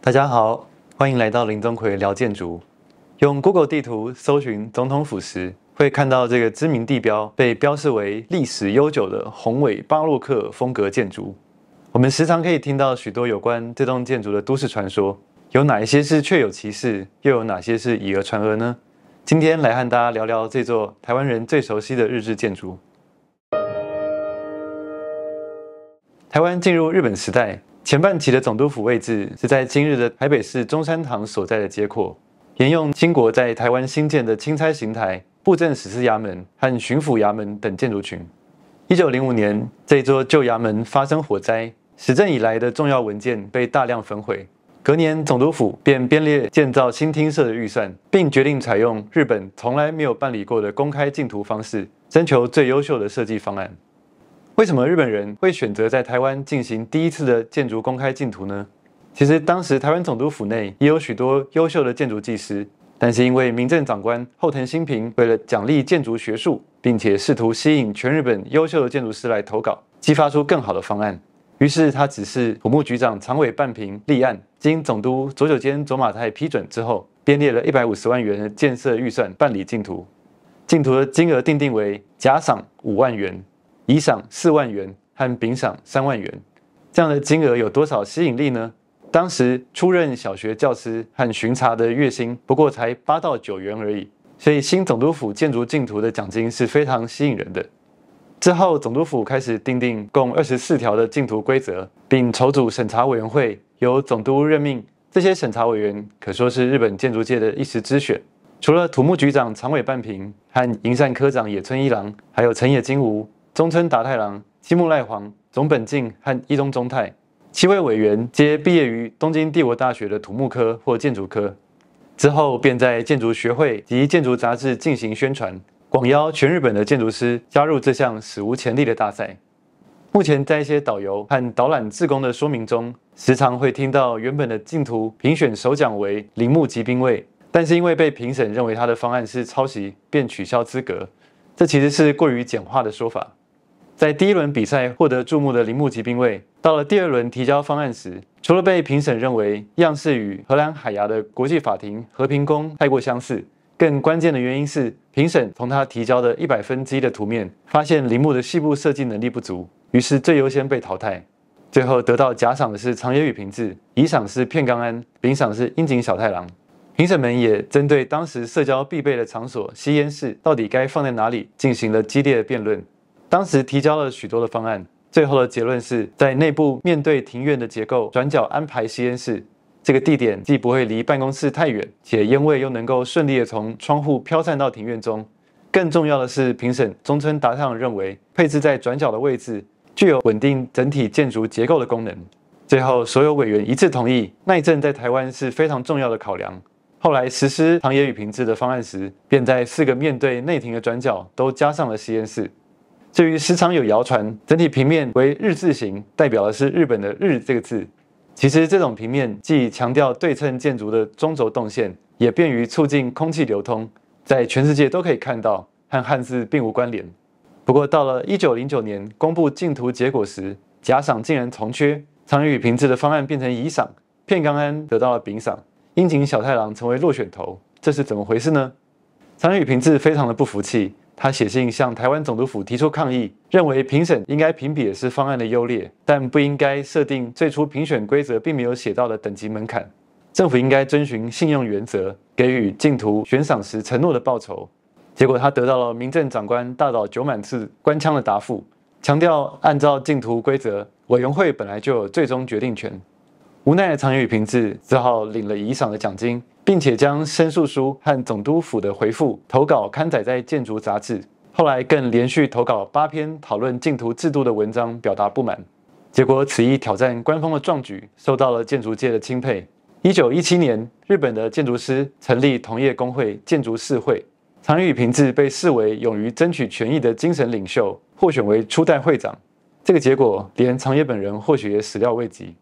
大家好，欢迎来到林宗奎聊建筑。用 Google 地图搜寻总统府时，会看到这个知名地标被标示为历史悠久的宏伟巴洛克风格建筑。我们时常可以听到许多有关这栋建筑的都市传说，有哪一些是确有其事，又有哪些是以讹传讹呢？今天来和大家聊聊这座台湾人最熟悉的日治建筑。台湾进入日本时代。前半期的总督府位置是在今日的台北市中山堂所在的街廓，沿用清国在台湾新建的钦差行台、布政使司衙门和巡抚衙门等建筑群。一九零五年，这座旧衙门发生火灾，史政以来的重要文件被大量焚毁。隔年，总督府便编列建造新厅舍的预算，并决定采用日本从来没有办理过的公开竞图方式，征求最优秀的设计方案。为什么日本人会选择在台湾进行第一次的建筑公开竞图呢？其实当时台湾总督府内也有许多优秀的建筑技师，但是因为民政长官后藤新平为了奖励建筑学术，并且试图吸引全日本优秀的建筑师来投稿，激发出更好的方案，于是他指示土木局长长尾半平立案，经总督左久间左马太批准之后，编列了一百五十万元的建设预算办理竞图，竞图的金额定定为假赏五万元。乙赏四万元和丙赏三万元，这样的金额有多少吸引力呢？当时出任小学教师和巡查的月薪不过才八到九元而已，所以新总督府建筑净土的奖金是非常吸引人的。之后，总督府开始订定共二十四条的净土规则，并筹组审查委员会，由总督任命。这些审查委员可说是日本建筑界的一时之选，除了土木局长长尾半平和营缮科长野村一郎，还有辰野金吾。中村达太郎、七木赖皇、总本敬和一中中泰七位委员皆毕业于东京帝国大学的土木科或建筑科，之后便在建筑学会及建筑杂志进行宣传，广邀全日本的建筑师加入这项史无前例的大赛。目前在一些导游和导览志工的说明中，时常会听到原本的净土评选首奖为铃木吉兵卫，但是因为被评审认为他的方案是抄袭，便取消资格。这其实是过于简化的说法。在第一轮比赛获得注目的铃木吉兵卫，到了第二轮提交方案时，除了被评审认为样式与荷兰海牙的国际法庭和平宫太过相似，更关键的原因是评审从他提交的一百分之一的图面，发现铃木的细部设计能力不足，于是最优先被淘汰。最后得到假赏的是长野宇平治，乙赏是片冈安，丙赏是樱井小太郎。评审们也针对当时社交必备的场所吸烟室到底该放在哪里，进行了激烈的辩论。当时提交了许多的方案，最后的结论是在内部面对庭院的结构转角安排吸烟室。这个地点既不会离办公室太远，且烟味又能够顺利地从窗户飘散到庭院中。更重要的是，评审中村达尚认为配置在转角的位置具有稳定整体建筑结构的功能。最后，所有委员一致同意。那一在台湾是非常重要的考量。后来实施唐野与平治的方案时，便在四个面对内庭的转角都加上了吸烟室。对于时常有谣传，整体平面为日字形，代表的是日本的日这个字。其实这种平面既强调对称建筑的中轴动线，也便于促进空气流通，在全世界都可以看到，和汉字并无关联。不过到了一九零九年公布竞图结果时，假赏竟然重缺，长与平治的方案变成乙赏，片冈安得到了丙赏，樱井小太郎成为落选头，这是怎么回事呢？长与平治非常的不服气。他写信向台湾总督府提出抗议，认为评审应该评比的是方案的优劣，但不应该设定最初评选规则并没有写到的等级门槛。政府应该遵循信用原则，给予净土悬赏时承诺的报酬。结果他得到了民政长官大岛久满次官腔的答复，强调按照净土规则，委员会本来就有最终决定权。无奈的长野与平治只好领了以上的奖金，并且将申诉书和总督府的回复投稿刊载在建筑杂志。后来更连续投稿八篇讨论禁图制度的文章，表达不满。结果，此一挑战官方的壮举受到了建筑界的钦佩。一九一七年，日本的建筑师成立同业工会建筑士会，长野与平治被视为勇于争取权益的精神领袖，获选为初代会长。这个结果，连长野本人或许也始料未及。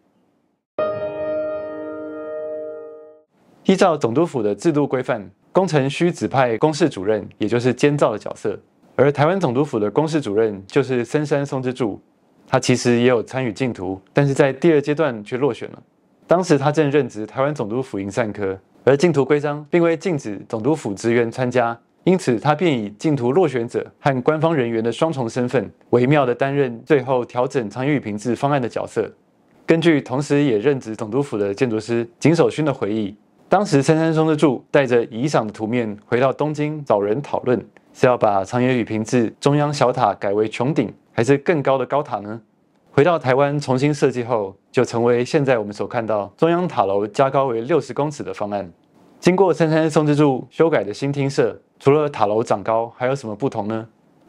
依照总督府的制度规范，工程需指派工事主任，也就是监造的角色。而台湾总督府的工事主任就是森山松之助，他其实也有参与净土，但是在第二阶段却落选了。当时他正任职台湾总督府营散科，而净土规章并未禁止总督府职员参加，因此他便以净土落选者和官方人员的双重身份，微妙地担任最后调整参与品质方案的角色。根据同时也任职总督府的建筑师景守勋的回忆。当时杉山松之助带着遗赏的图面回到东京找人讨论，是要把长野宇平治中央小塔改为穹顶，还是更高的高塔呢？回到台湾重新设计后，就成为现在我们所看到中央塔楼加高为六十公尺的方案。经过杉山松之助修改的新厅舍，除了塔楼长高，还有什么不同呢？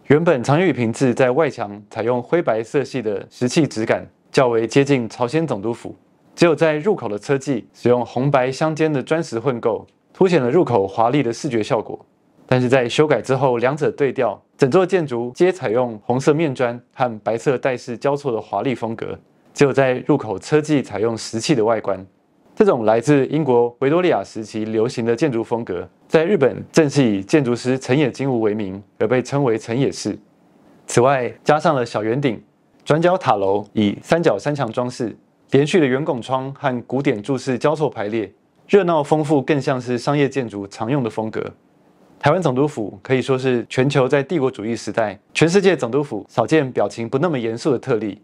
原本长野宇平治在外墙采用灰白色系的石砌质感，较为接近朝鲜总督府。只有在入口的车迹使用红白相间的砖石混构，凸显了入口华丽的视觉效果。但是在修改之后，两者对调，整座建筑皆采用红色面砖和白色带饰交错的华丽风格。只有在入口车迹采用石器的外观。这种来自英国维多利亚时期流行的建筑风格，在日本正是以建筑师辰野金吾为名而被称为辰野式。此外，加上了小圆顶、转角塔楼以三角山墙装饰。连续的圆拱窗和古典柱式交错排列，热闹丰富，更像是商业建筑常用的风格。台湾总督府可以说是全球在帝国主义时代，全世界总督府少见表情不那么严肃的特例。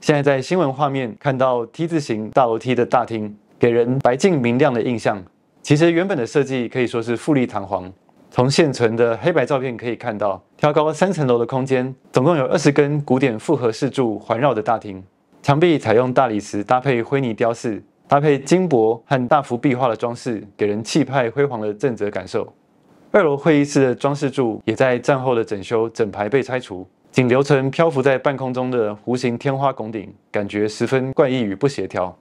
现在在新闻画面看到 T 字形大楼梯的大厅，给人白净明亮的印象。其实原本的设计可以说是富丽堂皇。从现存的黑白照片可以看到，挑高三层楼的空间，总共有二十根古典复合式柱环绕的大厅，墙壁采用大理石搭配灰泥雕饰，搭配金箔和大幅壁画的装饰，给人气派辉煌的正则感受。二楼会议室的装饰柱也在战后的整修整排被拆除，仅留存漂浮在半空中的弧形天花拱顶，感觉十分怪异与不协调。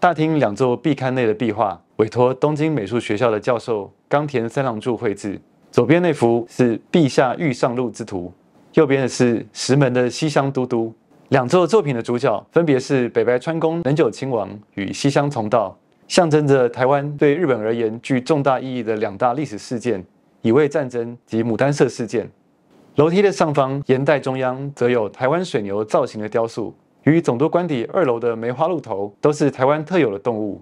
大厅两座壁龛内的壁画，委托东京美术学校的教授冈田三郎助绘制。左边那幅是陛下御上路之图，右边的是石门的西乡都督。两座作品的主角分别是北白川宫能久亲王与西乡从道，象征着台湾对日本而言具重大意义的两大历史事件，乙未战争及牡丹社事件。楼梯的上方，岩带中央则有台湾水牛造型的雕塑。与总督官邸二楼的梅花鹿头都是台湾特有的动物，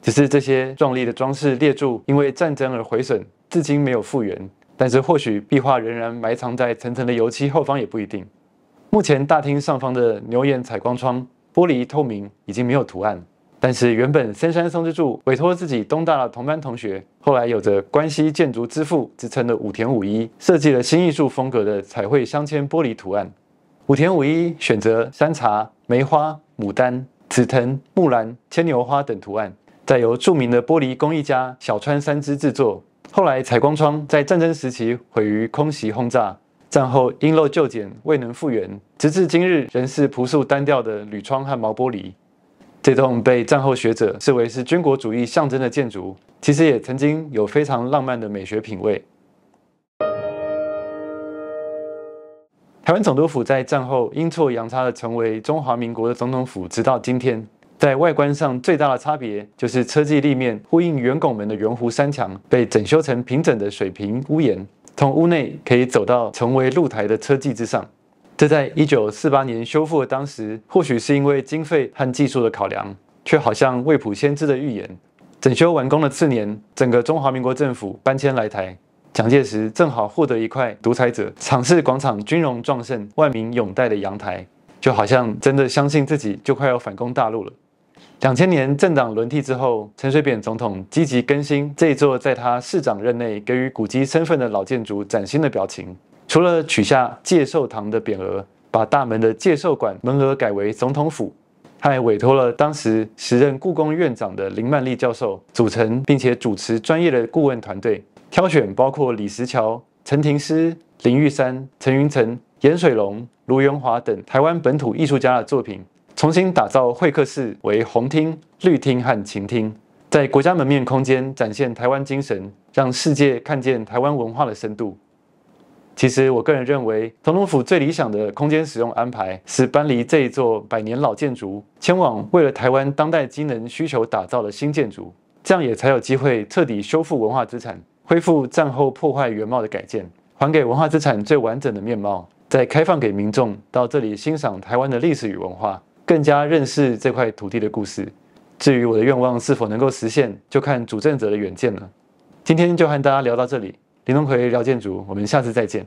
只是这些壮丽的装饰列柱因为战争而毁损，至今没有复原。但是或许壁画仍然埋藏在层层的油漆后方也不一定。目前大厅上方的牛眼采光窗玻璃透明，已经没有图案。但是原本森山松之助委托自己东大的同班同学，后来有着关西建筑之父之称的武田武一设计了新艺术风格的彩绘镶嵌玻璃图案。武田武一选择山茶、梅花、牡丹、紫藤、木兰、牵牛花等图案，再由著名的玻璃工艺家小川三之制作。后来采光窗在战争时期毁于空袭轰炸，战后因陋就简未能复原，直至今日仍是朴素单调的铝窗和毛玻璃。这栋被战后学者视为是军国主义象征的建筑，其实也曾经有非常浪漫的美学品味。台湾总督府在战后阴错阳差地成为中华民国的总统府，直到今天，在外观上最大的差别就是车技立面呼应圆拱门的圆弧山墙被整修成平整的水平屋檐，从屋内可以走到成为露台的车技之上。这在1948年修复的当时，或许是因为经费和技术的考量，却好像未卜先知的预言，整修完工的次年，整个中华民国政府搬迁来台。蒋介石正好获得一块独裁者，长市广场军容壮盛，万民拥戴的阳台，就好像真的相信自己就快要反攻大陆了。两千年政党轮替之后，陈水扁总统积极更新这一座在他市长任内给予古迹身份的老建筑崭新的表情，除了取下介寿堂的匾额，把大门的介寿馆门额改为总统府，他还委托了当时时任故宫院长的林曼丽教授组成并且主持专业的顾问团队。挑选包括李石桥、陈廷诗、林玉山、陈云成、严水龙、卢元华等台湾本土艺术家的作品，重新打造会客室为红厅、绿厅和琴厅，在国家门面空间展现台湾精神，让世界看见台湾文化的深度。其实，我个人认为，总统府最理想的空间使用安排是搬离这一座百年老建筑，迁往为了台湾当代机能需求打造的新建筑，这样也才有机会彻底修复文化资产。恢复战后破坏原貌的改建，还给文化资产最完整的面貌，再开放给民众到这里欣赏台湾的历史与文化，更加认识这块土地的故事。至于我的愿望是否能够实现，就看主政者的远见了。今天就和大家聊到这里，林东奎聊建筑，我们下次再见。